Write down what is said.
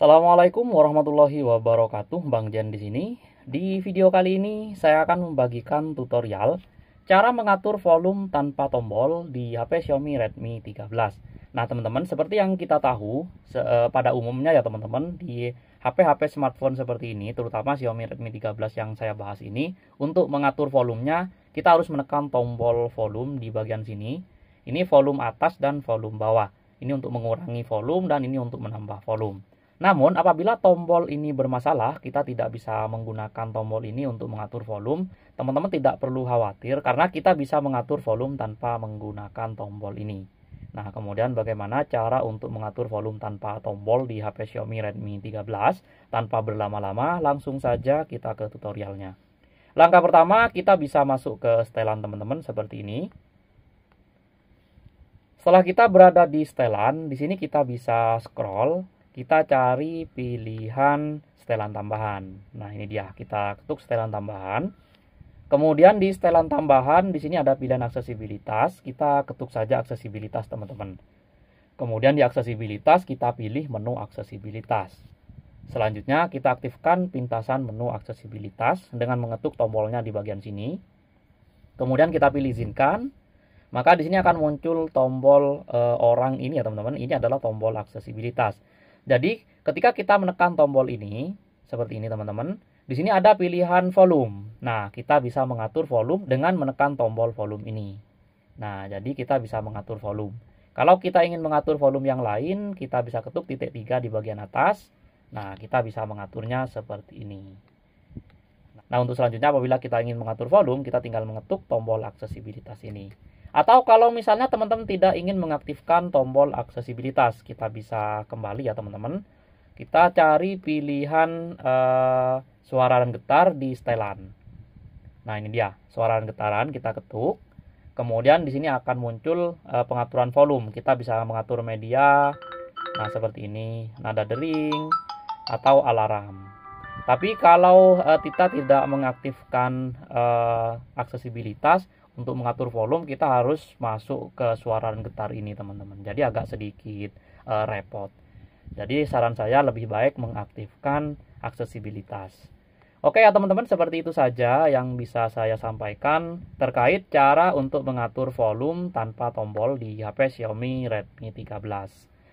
Assalamualaikum warahmatullahi wabarakatuh, Bang Jan di sini. Di video kali ini saya akan membagikan tutorial cara mengatur volume tanpa tombol di HP Xiaomi Redmi 13. Nah, teman-teman, seperti yang kita tahu eh, pada umumnya ya teman-teman di HP-HP smartphone seperti ini, terutama Xiaomi Redmi 13 yang saya bahas ini, untuk mengatur volumenya kita harus menekan tombol volume di bagian sini. Ini volume atas dan volume bawah. Ini untuk mengurangi volume dan ini untuk menambah volume. Namun apabila tombol ini bermasalah, kita tidak bisa menggunakan tombol ini untuk mengatur volume. Teman-teman tidak perlu khawatir karena kita bisa mengatur volume tanpa menggunakan tombol ini. Nah, kemudian bagaimana cara untuk mengatur volume tanpa tombol di HP Xiaomi Redmi 13? Tanpa berlama-lama, langsung saja kita ke tutorialnya. Langkah pertama, kita bisa masuk ke setelan teman-teman seperti ini. Setelah kita berada di setelan, di sini kita bisa scroll kita cari pilihan setelan tambahan. Nah, ini dia. Kita ketuk setelan tambahan. Kemudian di setelan tambahan, di sini ada pilihan aksesibilitas. Kita ketuk saja aksesibilitas, teman-teman. Kemudian di aksesibilitas, kita pilih menu aksesibilitas. Selanjutnya, kita aktifkan pintasan menu aksesibilitas dengan mengetuk tombolnya di bagian sini. Kemudian kita pilih izinkan. Maka di sini akan muncul tombol e, orang ini ya, teman-teman. Ini adalah tombol aksesibilitas. Jadi ketika kita menekan tombol ini seperti ini teman-teman, di sini ada pilihan volume. Nah, kita bisa mengatur volume dengan menekan tombol volume ini. Nah, jadi kita bisa mengatur volume. Kalau kita ingin mengatur volume yang lain, kita bisa ketuk titik 3 di bagian atas. Nah, kita bisa mengaturnya seperti ini. Nah, untuk selanjutnya apabila kita ingin mengatur volume, kita tinggal mengetuk tombol aksesibilitas ini. Atau kalau misalnya teman-teman tidak ingin mengaktifkan tombol aksesibilitas, kita bisa kembali ya teman-teman. Kita cari pilihan uh, suara dan getar di setelan. Nah, ini dia, suara dan getaran kita ketuk. Kemudian di sini akan muncul uh, pengaturan volume. Kita bisa mengatur media, nah seperti ini, nada dering atau alarm. Tapi kalau uh, eh, kita tidak mengaktifkan uh, aksesibilitas untuk mengatur volume, kita harus masuk ke suara dan getar ini, teman-teman. Jadi agak sedikit uh, repot. Jadi saran saya lebih baik mengaktifkan aksesibilitas. Oke ya teman-teman, seperti itu saja yang bisa saya sampaikan terkait cara untuk mengatur volume tanpa tombol di HP Xiaomi Redmi 13.